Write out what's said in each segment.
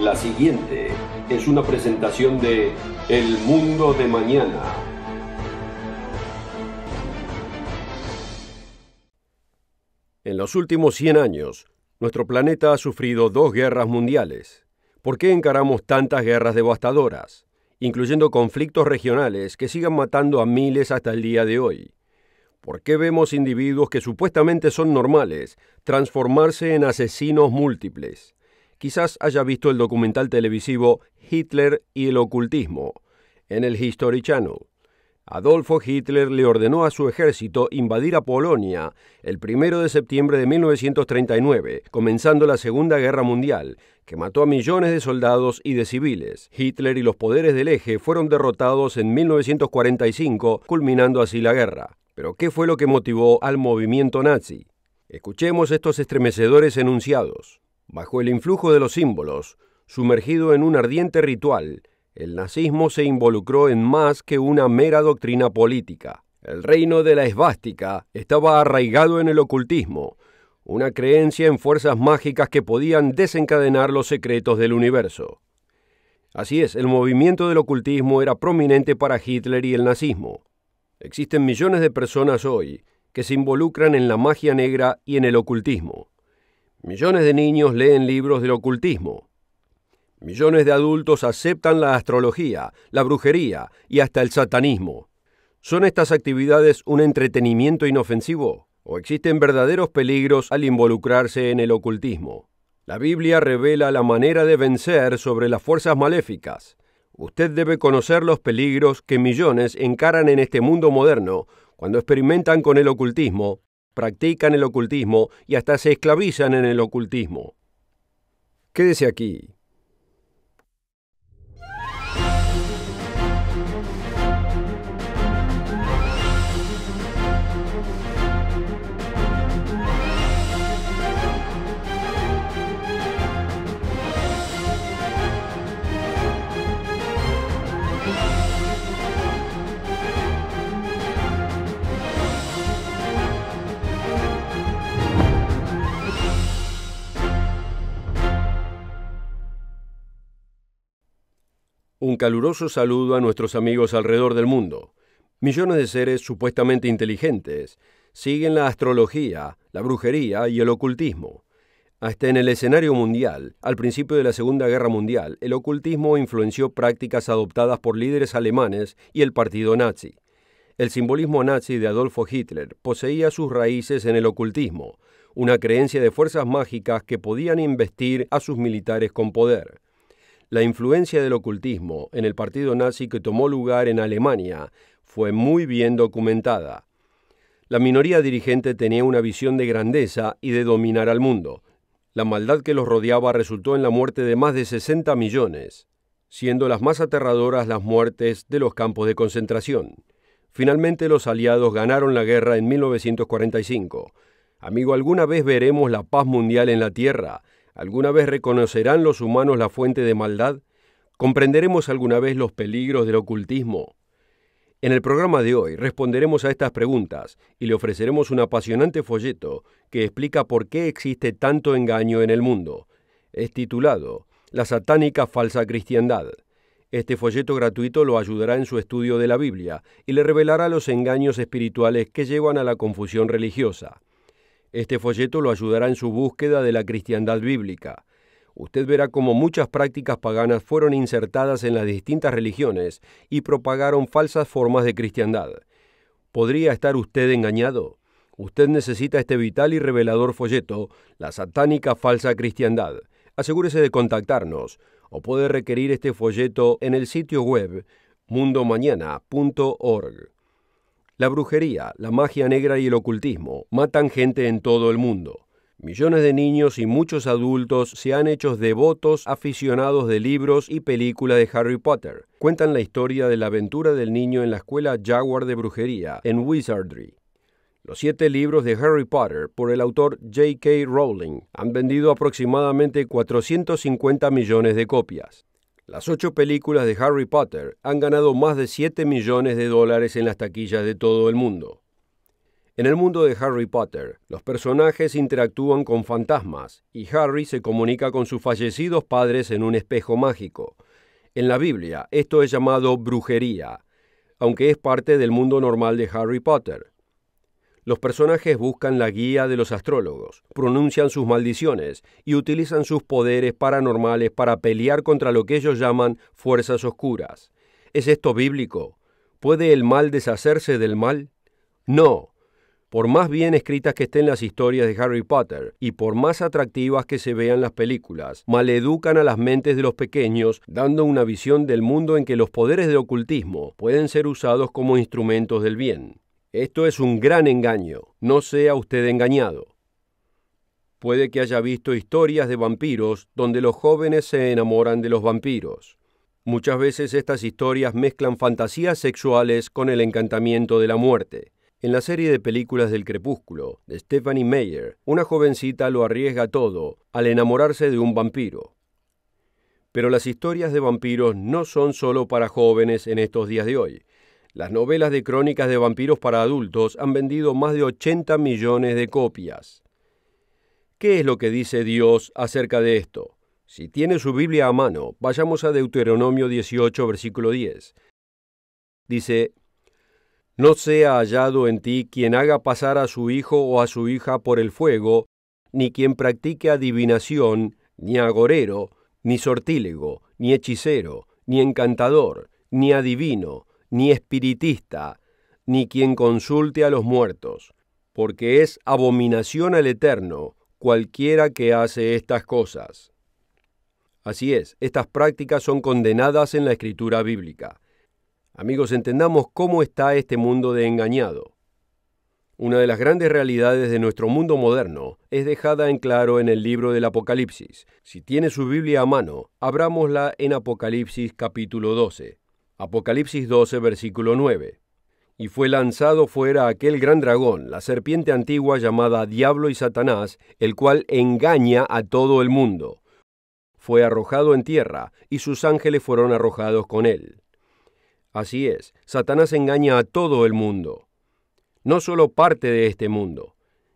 La siguiente es una presentación de El Mundo de Mañana. En los últimos 100 años, nuestro planeta ha sufrido dos guerras mundiales. ¿Por qué encaramos tantas guerras devastadoras, incluyendo conflictos regionales que sigan matando a miles hasta el día de hoy? ¿Por qué vemos individuos que supuestamente son normales transformarse en asesinos múltiples? quizás haya visto el documental televisivo Hitler y el ocultismo en el History Channel. Adolfo Hitler le ordenó a su ejército invadir a Polonia el 1 de septiembre de 1939, comenzando la Segunda Guerra Mundial, que mató a millones de soldados y de civiles. Hitler y los poderes del eje fueron derrotados en 1945, culminando así la guerra. Pero ¿qué fue lo que motivó al movimiento nazi? Escuchemos estos estremecedores enunciados. Bajo el influjo de los símbolos, sumergido en un ardiente ritual, el nazismo se involucró en más que una mera doctrina política. El reino de la esvástica estaba arraigado en el ocultismo, una creencia en fuerzas mágicas que podían desencadenar los secretos del universo. Así es, el movimiento del ocultismo era prominente para Hitler y el nazismo. Existen millones de personas hoy que se involucran en la magia negra y en el ocultismo. Millones de niños leen libros del ocultismo. Millones de adultos aceptan la astrología, la brujería y hasta el satanismo. ¿Son estas actividades un entretenimiento inofensivo? ¿O existen verdaderos peligros al involucrarse en el ocultismo? La Biblia revela la manera de vencer sobre las fuerzas maléficas. Usted debe conocer los peligros que millones encaran en este mundo moderno cuando experimentan con el ocultismo practican el ocultismo y hasta se esclavizan en el ocultismo. Quédese aquí, Un caluroso saludo a nuestros amigos alrededor del mundo. Millones de seres supuestamente inteligentes siguen la astrología, la brujería y el ocultismo. Hasta en el escenario mundial, al principio de la Segunda Guerra Mundial, el ocultismo influenció prácticas adoptadas por líderes alemanes y el partido nazi. El simbolismo nazi de Adolfo Hitler poseía sus raíces en el ocultismo, una creencia de fuerzas mágicas que podían investir a sus militares con poder. La influencia del ocultismo en el partido nazi que tomó lugar en Alemania fue muy bien documentada. La minoría dirigente tenía una visión de grandeza y de dominar al mundo. La maldad que los rodeaba resultó en la muerte de más de 60 millones, siendo las más aterradoras las muertes de los campos de concentración. Finalmente los aliados ganaron la guerra en 1945. Amigo, ¿alguna vez veremos la paz mundial en la Tierra? ¿Alguna vez reconocerán los humanos la fuente de maldad? ¿Comprenderemos alguna vez los peligros del ocultismo? En el programa de hoy responderemos a estas preguntas y le ofreceremos un apasionante folleto que explica por qué existe tanto engaño en el mundo. Es titulado La satánica falsa cristiandad. Este folleto gratuito lo ayudará en su estudio de la Biblia y le revelará los engaños espirituales que llevan a la confusión religiosa. Este folleto lo ayudará en su búsqueda de la cristiandad bíblica. Usted verá cómo muchas prácticas paganas fueron insertadas en las distintas religiones y propagaron falsas formas de cristiandad. ¿Podría estar usted engañado? Usted necesita este vital y revelador folleto, La satánica falsa cristiandad. Asegúrese de contactarnos o puede requerir este folleto en el sitio web mundomañana.org. La brujería, la magia negra y el ocultismo matan gente en todo el mundo. Millones de niños y muchos adultos se han hecho devotos aficionados de libros y películas de Harry Potter. Cuentan la historia de la aventura del niño en la escuela Jaguar de brujería, en Wizardry. Los siete libros de Harry Potter por el autor J.K. Rowling han vendido aproximadamente 450 millones de copias. Las ocho películas de Harry Potter han ganado más de 7 millones de dólares en las taquillas de todo el mundo. En el mundo de Harry Potter, los personajes interactúan con fantasmas y Harry se comunica con sus fallecidos padres en un espejo mágico. En la Biblia, esto es llamado brujería, aunque es parte del mundo normal de Harry Potter. Los personajes buscan la guía de los astrólogos, pronuncian sus maldiciones y utilizan sus poderes paranormales para pelear contra lo que ellos llaman fuerzas oscuras. ¿Es esto bíblico? ¿Puede el mal deshacerse del mal? No. Por más bien escritas que estén las historias de Harry Potter y por más atractivas que se vean las películas, maleducan a las mentes de los pequeños dando una visión del mundo en que los poderes de ocultismo pueden ser usados como instrumentos del bien. Esto es un gran engaño, no sea usted engañado. Puede que haya visto historias de vampiros donde los jóvenes se enamoran de los vampiros. Muchas veces estas historias mezclan fantasías sexuales con el encantamiento de la muerte. En la serie de películas del crepúsculo, de Stephanie Meyer, una jovencita lo arriesga todo al enamorarse de un vampiro. Pero las historias de vampiros no son solo para jóvenes en estos días de hoy. Las novelas de crónicas de vampiros para adultos han vendido más de 80 millones de copias. ¿Qué es lo que dice Dios acerca de esto? Si tiene su Biblia a mano, vayamos a Deuteronomio 18, versículo 10. Dice, No sea hallado en ti quien haga pasar a su hijo o a su hija por el fuego, ni quien practique adivinación, ni agorero, ni sortílego, ni hechicero, ni encantador, ni adivino, ni espiritista, ni quien consulte a los muertos, porque es abominación al Eterno cualquiera que hace estas cosas. Así es, estas prácticas son condenadas en la escritura bíblica. Amigos, entendamos cómo está este mundo de engañado. Una de las grandes realidades de nuestro mundo moderno es dejada en claro en el libro del Apocalipsis. Si tiene su Biblia a mano, abrámosla en Apocalipsis capítulo 12. Apocalipsis 12, versículo 9. Y fue lanzado fuera aquel gran dragón, la serpiente antigua llamada Diablo y Satanás, el cual engaña a todo el mundo. Fue arrojado en tierra, y sus ángeles fueron arrojados con él. Así es, Satanás engaña a todo el mundo, no solo parte de este mundo,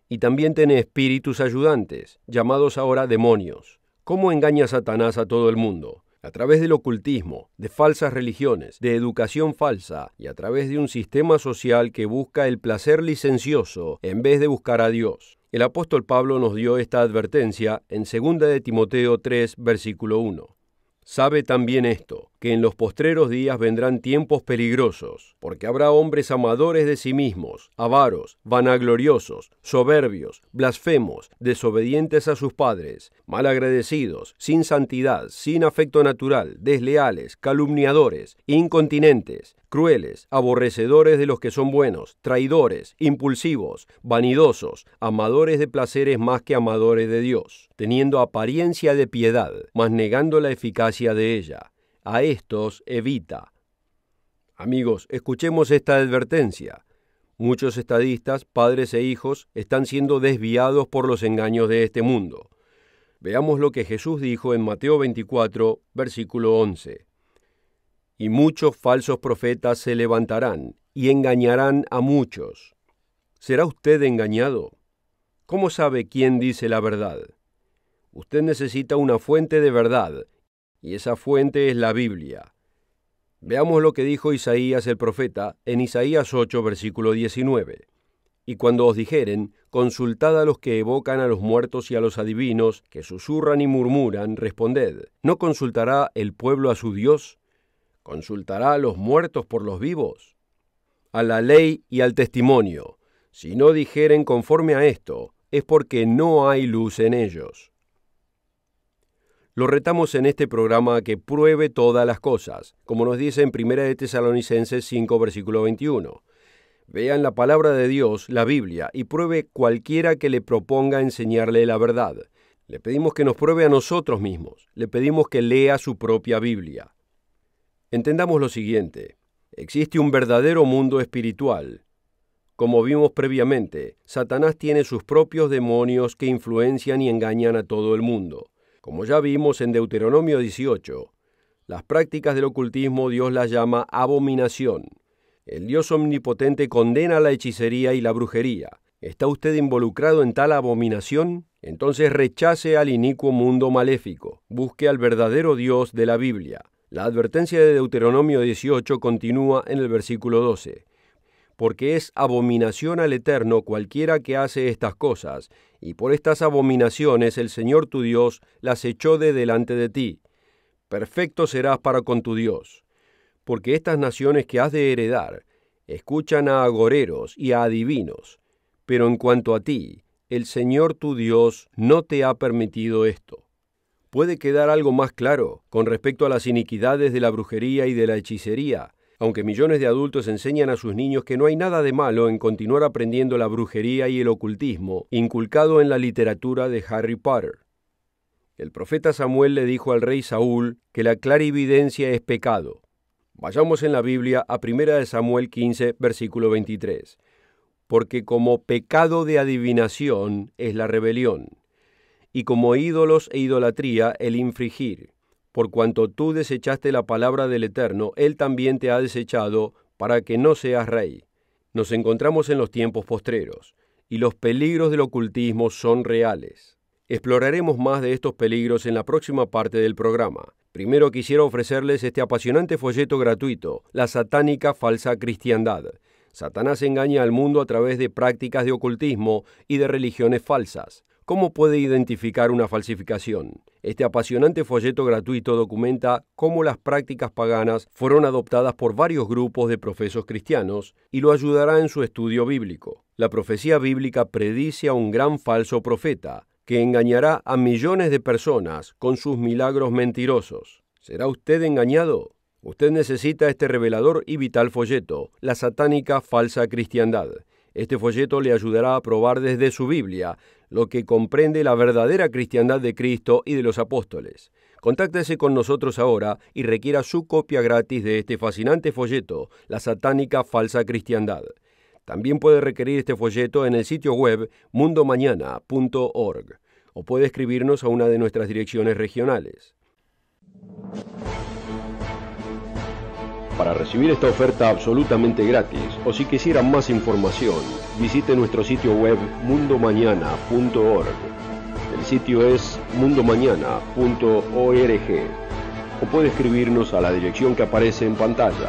y también tiene espíritus ayudantes, llamados ahora demonios. ¿Cómo engaña Satanás a todo el mundo? A través del ocultismo, de falsas religiones, de educación falsa y a través de un sistema social que busca el placer licencioso en vez de buscar a Dios. El apóstol Pablo nos dio esta advertencia en 2 de Timoteo 3, versículo 1. Sabe también esto que en los postreros días vendrán tiempos peligrosos, porque habrá hombres amadores de sí mismos, avaros, vanagloriosos, soberbios, blasfemos, desobedientes a sus padres, malagradecidos, sin santidad, sin afecto natural, desleales, calumniadores, incontinentes, crueles, aborrecedores de los que son buenos, traidores, impulsivos, vanidosos, amadores de placeres más que amadores de Dios, teniendo apariencia de piedad, mas negando la eficacia de ella a estos evita. Amigos, escuchemos esta advertencia. Muchos estadistas, padres e hijos, están siendo desviados por los engaños de este mundo. Veamos lo que Jesús dijo en Mateo 24, versículo 11. Y muchos falsos profetas se levantarán y engañarán a muchos. ¿Será usted engañado? ¿Cómo sabe quién dice la verdad? Usted necesita una fuente de verdad y esa fuente es la Biblia. Veamos lo que dijo Isaías el profeta en Isaías 8, versículo 19. Y cuando os dijeren, consultad a los que evocan a los muertos y a los adivinos, que susurran y murmuran, responded, ¿no consultará el pueblo a su Dios? ¿Consultará a los muertos por los vivos? A la ley y al testimonio. Si no dijeren conforme a esto, es porque no hay luz en ellos. Lo retamos en este programa a que pruebe todas las cosas, como nos dice en 1 de Tesalonicenses 5, versículo 21. Vean la palabra de Dios, la Biblia, y pruebe cualquiera que le proponga enseñarle la verdad. Le pedimos que nos pruebe a nosotros mismos, le pedimos que lea su propia Biblia. Entendamos lo siguiente, existe un verdadero mundo espiritual. Como vimos previamente, Satanás tiene sus propios demonios que influencian y engañan a todo el mundo. Como ya vimos en Deuteronomio 18, las prácticas del ocultismo Dios las llama abominación. El Dios omnipotente condena la hechicería y la brujería. ¿Está usted involucrado en tal abominación? Entonces rechace al inicuo mundo maléfico. Busque al verdadero Dios de la Biblia. La advertencia de Deuteronomio 18 continúa en el versículo 12 porque es abominación al Eterno cualquiera que hace estas cosas, y por estas abominaciones el Señor tu Dios las echó de delante de ti. Perfecto serás para con tu Dios, porque estas naciones que has de heredar escuchan a agoreros y a adivinos, pero en cuanto a ti, el Señor tu Dios no te ha permitido esto. ¿Puede quedar algo más claro con respecto a las iniquidades de la brujería y de la hechicería, aunque millones de adultos enseñan a sus niños que no hay nada de malo en continuar aprendiendo la brujería y el ocultismo, inculcado en la literatura de Harry Potter. El profeta Samuel le dijo al rey Saúl que la clarividencia es pecado. Vayamos en la Biblia a 1 Samuel 15, versículo 23. Porque como pecado de adivinación es la rebelión, y como ídolos e idolatría el infringir por cuanto tú desechaste la palabra del Eterno, Él también te ha desechado para que no seas rey. Nos encontramos en los tiempos postreros, y los peligros del ocultismo son reales. Exploraremos más de estos peligros en la próxima parte del programa. Primero quisiera ofrecerles este apasionante folleto gratuito, La satánica falsa cristiandad. Satanás engaña al mundo a través de prácticas de ocultismo y de religiones falsas. ¿Cómo puede identificar una falsificación? Este apasionante folleto gratuito documenta cómo las prácticas paganas fueron adoptadas por varios grupos de profesos cristianos y lo ayudará en su estudio bíblico. La profecía bíblica predice a un gran falso profeta que engañará a millones de personas con sus milagros mentirosos. ¿Será usted engañado? Usted necesita este revelador y vital folleto, la satánica falsa cristiandad. Este folleto le ayudará a probar desde su Biblia lo que comprende la verdadera cristiandad de Cristo y de los apóstoles. Contáctese con nosotros ahora y requiera su copia gratis de este fascinante folleto, La satánica falsa cristiandad. También puede requerir este folleto en el sitio web mundomañana.org o puede escribirnos a una de nuestras direcciones regionales. Para recibir esta oferta absolutamente gratis o si quisieran más información, visite nuestro sitio web mundomañana.org. El sitio es mundomañana.org o puede escribirnos a la dirección que aparece en pantalla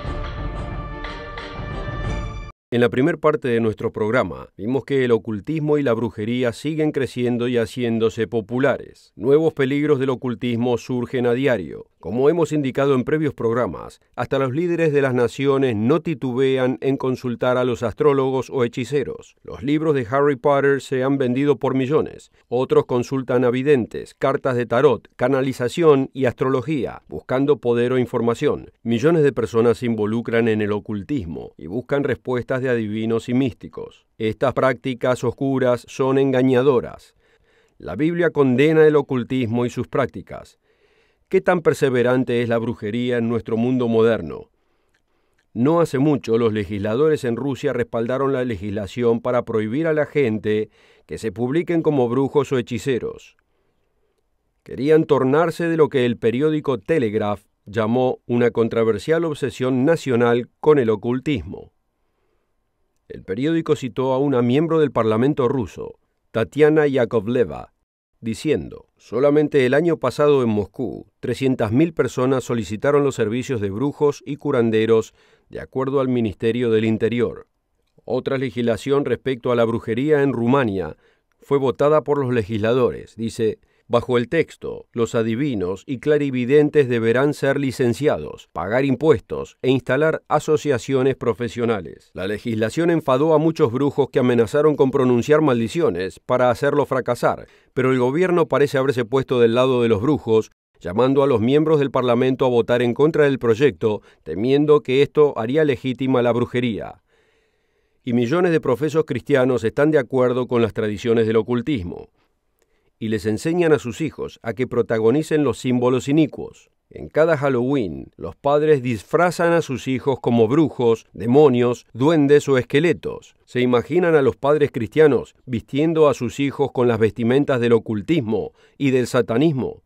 en la primera parte de nuestro programa vimos que el ocultismo y la brujería siguen creciendo y haciéndose populares. Nuevos peligros del ocultismo surgen a diario. Como hemos indicado en previos programas, hasta los líderes de las naciones no titubean en consultar a los astrólogos o hechiceros. Los libros de Harry Potter se han vendido por millones. Otros consultan a videntes, cartas de tarot, canalización y astrología, buscando poder o información. Millones de personas se involucran en el ocultismo y buscan respuestas de adivinos y místicos. Estas prácticas oscuras son engañadoras. La Biblia condena el ocultismo y sus prácticas qué tan perseverante es la brujería en nuestro mundo moderno. No hace mucho los legisladores en Rusia respaldaron la legislación para prohibir a la gente que se publiquen como brujos o hechiceros. Querían tornarse de lo que el periódico Telegraph llamó una controversial obsesión nacional con el ocultismo. El periódico citó a una miembro del Parlamento ruso, Tatiana Yakovleva, diciendo, solamente el año pasado en Moscú, 300.000 personas solicitaron los servicios de brujos y curanderos, de acuerdo al Ministerio del Interior. Otra legislación respecto a la brujería en Rumania fue votada por los legisladores, dice Bajo el texto, los adivinos y clarividentes deberán ser licenciados, pagar impuestos e instalar asociaciones profesionales. La legislación enfadó a muchos brujos que amenazaron con pronunciar maldiciones para hacerlo fracasar, pero el gobierno parece haberse puesto del lado de los brujos llamando a los miembros del Parlamento a votar en contra del proyecto, temiendo que esto haría legítima la brujería. Y millones de profesos cristianos están de acuerdo con las tradiciones del ocultismo y les enseñan a sus hijos a que protagonicen los símbolos inicuos. En cada Halloween, los padres disfrazan a sus hijos como brujos, demonios, duendes o esqueletos. Se imaginan a los padres cristianos vistiendo a sus hijos con las vestimentas del ocultismo y del satanismo.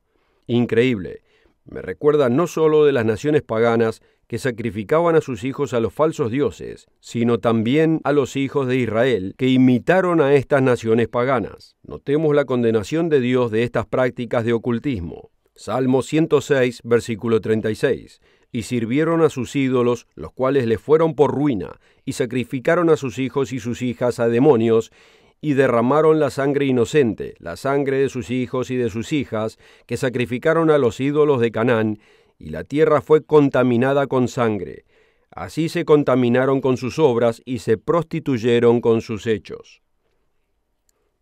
Increíble. Me recuerda no solo de las naciones paganas, que sacrificaban a sus hijos a los falsos dioses, sino también a los hijos de Israel, que imitaron a estas naciones paganas. Notemos la condenación de Dios de estas prácticas de ocultismo. Salmo 106, versículo 36. Y sirvieron a sus ídolos, los cuales les fueron por ruina, y sacrificaron a sus hijos y sus hijas a demonios, y derramaron la sangre inocente, la sangre de sus hijos y de sus hijas, que sacrificaron a los ídolos de Canaán, y la tierra fue contaminada con sangre. Así se contaminaron con sus obras y se prostituyeron con sus hechos.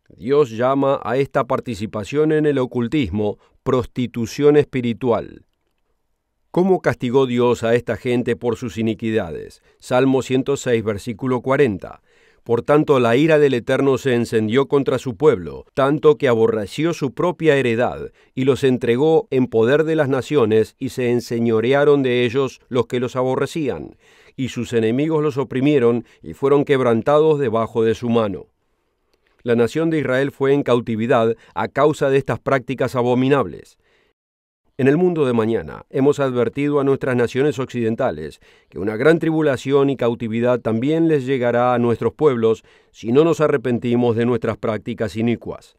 Dios llama a esta participación en el ocultismo prostitución espiritual. ¿Cómo castigó Dios a esta gente por sus iniquidades? Salmo 106, versículo 40. Por tanto, la ira del Eterno se encendió contra su pueblo, tanto que aborreció su propia heredad, y los entregó en poder de las naciones, y se enseñorearon de ellos los que los aborrecían, y sus enemigos los oprimieron, y fueron quebrantados debajo de su mano. La nación de Israel fue en cautividad a causa de estas prácticas abominables. En el mundo de mañana hemos advertido a nuestras naciones occidentales que una gran tribulación y cautividad también les llegará a nuestros pueblos si no nos arrepentimos de nuestras prácticas inicuas.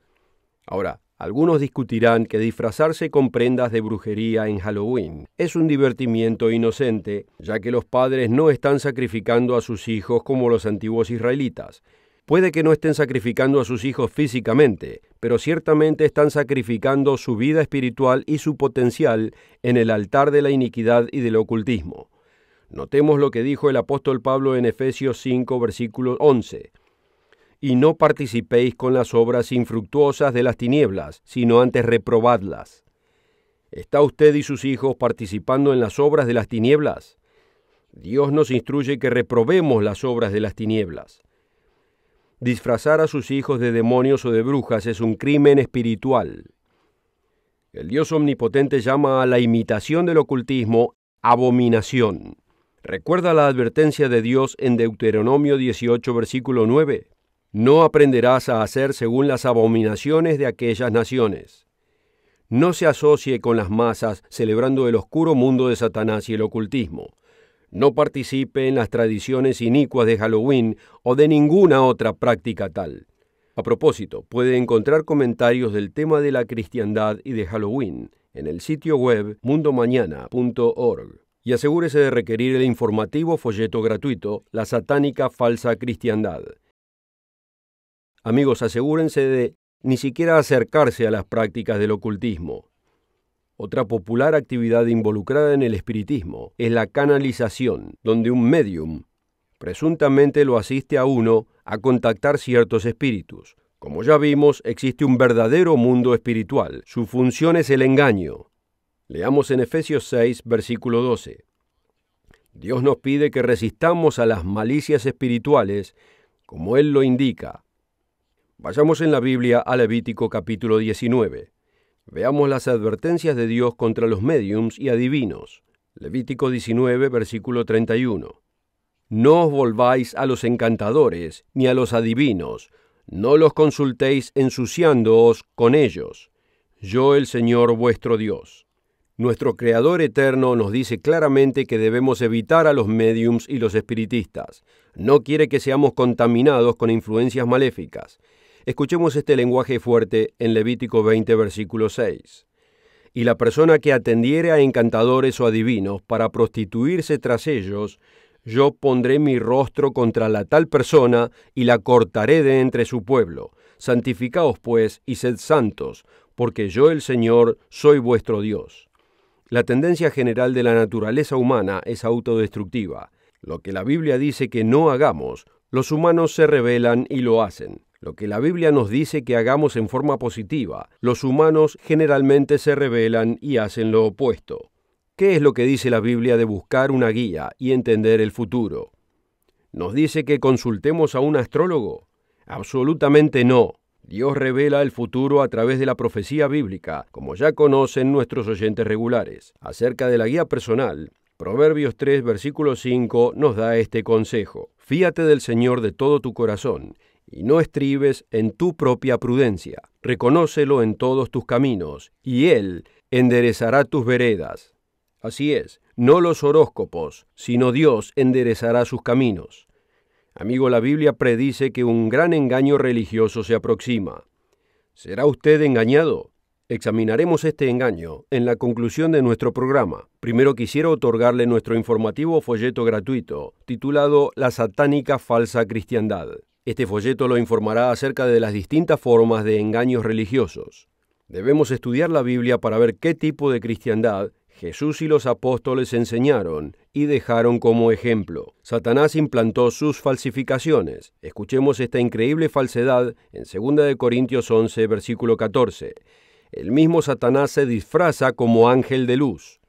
Ahora, algunos discutirán que disfrazarse con prendas de brujería en Halloween es un divertimiento inocente, ya que los padres no están sacrificando a sus hijos como los antiguos israelitas, Puede que no estén sacrificando a sus hijos físicamente, pero ciertamente están sacrificando su vida espiritual y su potencial en el altar de la iniquidad y del ocultismo. Notemos lo que dijo el apóstol Pablo en Efesios 5, versículo 11. Y no participéis con las obras infructuosas de las tinieblas, sino antes reprobadlas. ¿Está usted y sus hijos participando en las obras de las tinieblas? Dios nos instruye que reprobemos las obras de las tinieblas. Disfrazar a sus hijos de demonios o de brujas es un crimen espiritual. El Dios omnipotente llama a la imitación del ocultismo abominación. Recuerda la advertencia de Dios en Deuteronomio 18, versículo 9. No aprenderás a hacer según las abominaciones de aquellas naciones. No se asocie con las masas celebrando el oscuro mundo de Satanás y el ocultismo no participe en las tradiciones inicuas de Halloween o de ninguna otra práctica tal. A propósito, puede encontrar comentarios del tema de la cristiandad y de Halloween en el sitio web mundomañana.org y asegúrese de requerir el informativo folleto gratuito La satánica falsa cristiandad. Amigos, asegúrense de ni siquiera acercarse a las prácticas del ocultismo, otra popular actividad involucrada en el espiritismo es la canalización, donde un medium presuntamente lo asiste a uno a contactar ciertos espíritus. Como ya vimos, existe un verdadero mundo espiritual. Su función es el engaño. Leamos en Efesios 6, versículo 12. Dios nos pide que resistamos a las malicias espirituales, como Él lo indica. Vayamos en la Biblia a Levítico capítulo 19. Veamos las advertencias de Dios contra los mediums y adivinos. Levítico 19, versículo 31. No os volváis a los encantadores ni a los adivinos, no los consultéis ensuciándoos con ellos. Yo el Señor vuestro Dios. Nuestro Creador Eterno nos dice claramente que debemos evitar a los mediums y los espiritistas. No quiere que seamos contaminados con influencias maléficas. Escuchemos este lenguaje fuerte en Levítico 20, versículo 6. Y la persona que atendiere a encantadores o adivinos para prostituirse tras ellos, yo pondré mi rostro contra la tal persona y la cortaré de entre su pueblo. Santificaos pues y sed santos, porque yo el Señor soy vuestro Dios. La tendencia general de la naturaleza humana es autodestructiva. Lo que la Biblia dice que no hagamos, los humanos se rebelan y lo hacen. Lo que la Biblia nos dice que hagamos en forma positiva, los humanos generalmente se rebelan y hacen lo opuesto. ¿Qué es lo que dice la Biblia de buscar una guía y entender el futuro? ¿Nos dice que consultemos a un astrólogo? Absolutamente no. Dios revela el futuro a través de la profecía bíblica, como ya conocen nuestros oyentes regulares. Acerca de la guía personal, Proverbios 3, versículo 5 nos da este consejo. Fíate del Señor de todo tu corazón y no estribes en tu propia prudencia. Reconócelo en todos tus caminos, y Él enderezará tus veredas. Así es, no los horóscopos, sino Dios enderezará sus caminos. Amigo, la Biblia predice que un gran engaño religioso se aproxima. ¿Será usted engañado? Examinaremos este engaño en la conclusión de nuestro programa. Primero quisiera otorgarle nuestro informativo folleto gratuito, titulado La satánica falsa cristiandad. Este folleto lo informará acerca de las distintas formas de engaños religiosos. Debemos estudiar la Biblia para ver qué tipo de cristiandad Jesús y los apóstoles enseñaron y dejaron como ejemplo. Satanás implantó sus falsificaciones. Escuchemos esta increíble falsedad en 2 Corintios 11, versículo 14. El mismo Satanás se disfraza como ángel de luz.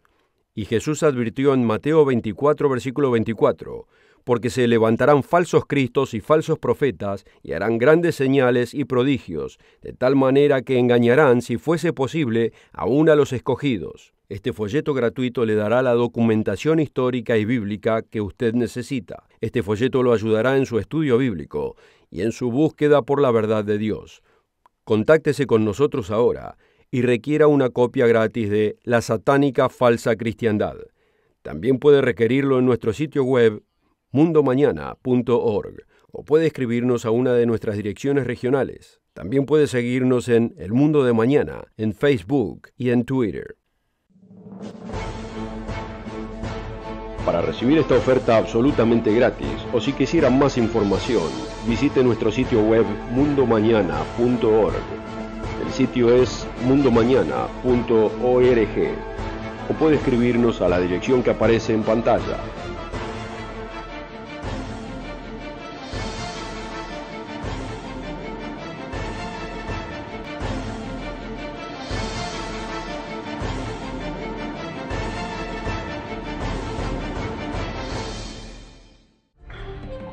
Y Jesús advirtió en Mateo 24, versículo 24, porque se levantarán falsos cristos y falsos profetas, y harán grandes señales y prodigios, de tal manera que engañarán, si fuese posible, aún a los escogidos. Este folleto gratuito le dará la documentación histórica y bíblica que usted necesita. Este folleto lo ayudará en su estudio bíblico y en su búsqueda por la verdad de Dios. Contáctese con nosotros ahora y requiera una copia gratis de La satánica falsa cristiandad. También puede requerirlo en nuestro sitio web mundomañana.org o puede escribirnos a una de nuestras direcciones regionales. También puede seguirnos en El Mundo de Mañana, en Facebook y en Twitter. Para recibir esta oferta absolutamente gratis o si quisieran más información, visite nuestro sitio web mundomañana.org. El sitio es mundomañana.org o puede escribirnos a la dirección que aparece en pantalla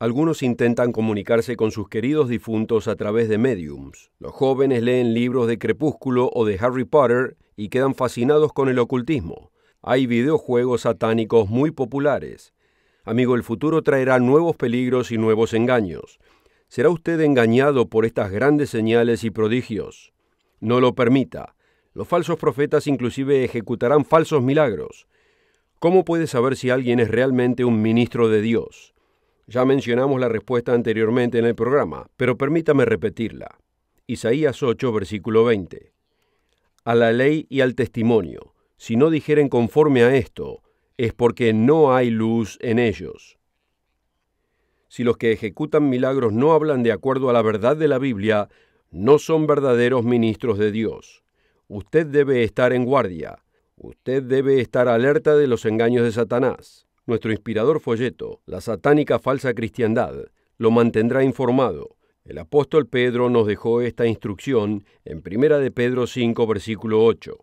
algunos intentan comunicarse con sus queridos difuntos a través de mediums. Los jóvenes leen libros de Crepúsculo o de Harry Potter y quedan fascinados con el ocultismo. Hay videojuegos satánicos muy populares. Amigo, el futuro traerá nuevos peligros y nuevos engaños. ¿Será usted engañado por estas grandes señales y prodigios? No lo permita. Los falsos profetas inclusive ejecutarán falsos milagros. ¿Cómo puede saber si alguien es realmente un ministro de Dios? Ya mencionamos la respuesta anteriormente en el programa, pero permítame repetirla. Isaías 8, versículo 20. A la ley y al testimonio, si no dijeren conforme a esto, es porque no hay luz en ellos. Si los que ejecutan milagros no hablan de acuerdo a la verdad de la Biblia, no son verdaderos ministros de Dios. Usted debe estar en guardia. Usted debe estar alerta de los engaños de Satanás nuestro inspirador folleto, La satánica falsa cristiandad, lo mantendrá informado. El apóstol Pedro nos dejó esta instrucción en 1 de Pedro 5, versículo 8.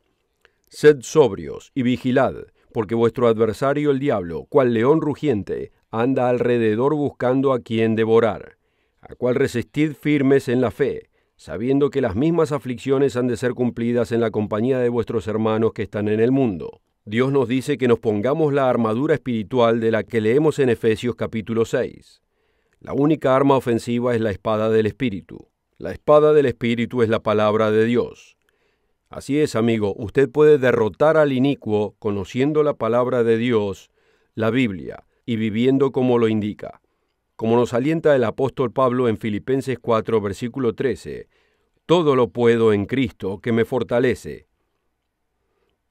Sed sobrios y vigilad, porque vuestro adversario el diablo, cual león rugiente, anda alrededor buscando a quien devorar, a cual resistid firmes en la fe, sabiendo que las mismas aflicciones han de ser cumplidas en la compañía de vuestros hermanos que están en el mundo. Dios nos dice que nos pongamos la armadura espiritual de la que leemos en Efesios capítulo 6. La única arma ofensiva es la espada del Espíritu. La espada del Espíritu es la palabra de Dios. Así es, amigo, usted puede derrotar al inicuo conociendo la palabra de Dios, la Biblia, y viviendo como lo indica. Como nos alienta el apóstol Pablo en Filipenses 4, versículo 13, todo lo puedo en Cristo que me fortalece.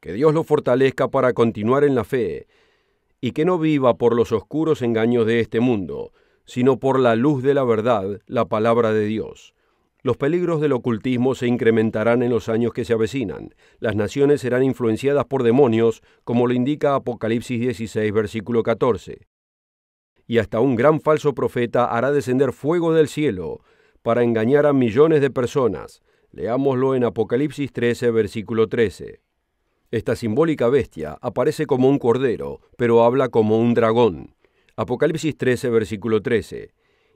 Que Dios lo fortalezca para continuar en la fe, y que no viva por los oscuros engaños de este mundo, sino por la luz de la verdad, la palabra de Dios. Los peligros del ocultismo se incrementarán en los años que se avecinan. Las naciones serán influenciadas por demonios, como lo indica Apocalipsis 16, versículo 14. Y hasta un gran falso profeta hará descender fuego del cielo para engañar a millones de personas. Leámoslo en Apocalipsis 13, versículo 13. Esta simbólica bestia aparece como un cordero, pero habla como un dragón. Apocalipsis 13, versículo 13.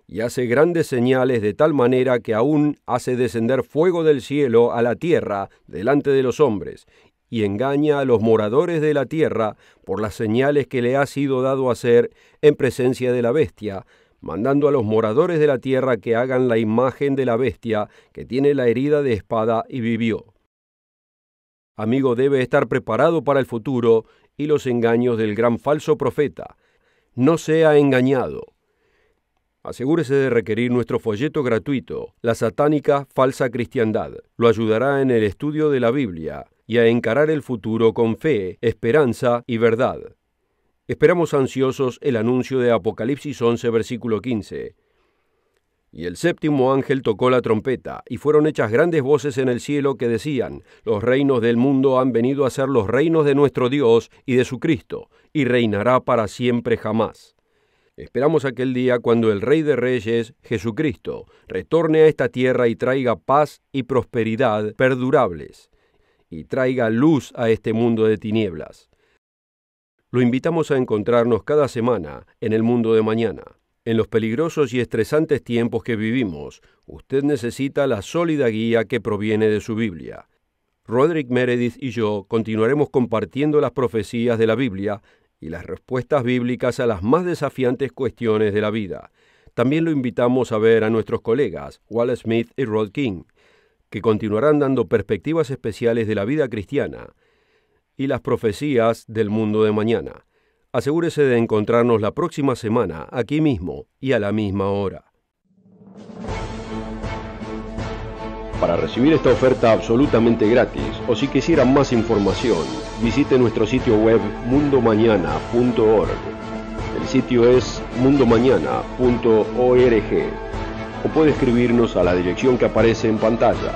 Y hace grandes señales de tal manera que aún hace descender fuego del cielo a la tierra delante de los hombres, y engaña a los moradores de la tierra por las señales que le ha sido dado hacer en presencia de la bestia, mandando a los moradores de la tierra que hagan la imagen de la bestia que tiene la herida de espada y vivió. Amigo debe estar preparado para el futuro y los engaños del gran falso profeta. No sea engañado. Asegúrese de requerir nuestro folleto gratuito, La satánica falsa cristiandad. Lo ayudará en el estudio de la Biblia y a encarar el futuro con fe, esperanza y verdad. Esperamos ansiosos el anuncio de Apocalipsis 11, versículo 15. Y el séptimo ángel tocó la trompeta, y fueron hechas grandes voces en el cielo que decían, Los reinos del mundo han venido a ser los reinos de nuestro Dios y de su Cristo, y reinará para siempre jamás. Esperamos aquel día cuando el Rey de Reyes, Jesucristo, retorne a esta tierra y traiga paz y prosperidad perdurables, y traiga luz a este mundo de tinieblas. Lo invitamos a encontrarnos cada semana en el mundo de mañana. En los peligrosos y estresantes tiempos que vivimos, usted necesita la sólida guía que proviene de su Biblia. Roderick Meredith y yo continuaremos compartiendo las profecías de la Biblia y las respuestas bíblicas a las más desafiantes cuestiones de la vida. También lo invitamos a ver a nuestros colegas, Wallace Smith y Rod King, que continuarán dando perspectivas especiales de la vida cristiana y las profecías del mundo de mañana. Asegúrese de encontrarnos la próxima semana, aquí mismo y a la misma hora. Para recibir esta oferta absolutamente gratis o si quisiera más información, visite nuestro sitio web mundomañana.org. El sitio es mundomañana.org o puede escribirnos a la dirección que aparece en pantalla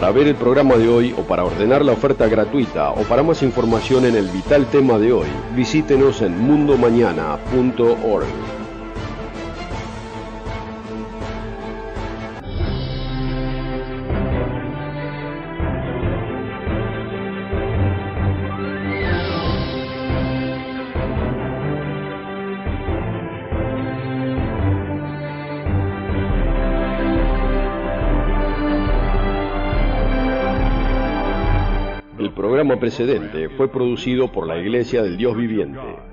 Para ver el programa de hoy o para ordenar la oferta gratuita o para más información en el vital tema de hoy, visítenos en mundomañana.org. precedente fue producido por la Iglesia del Dios Viviente.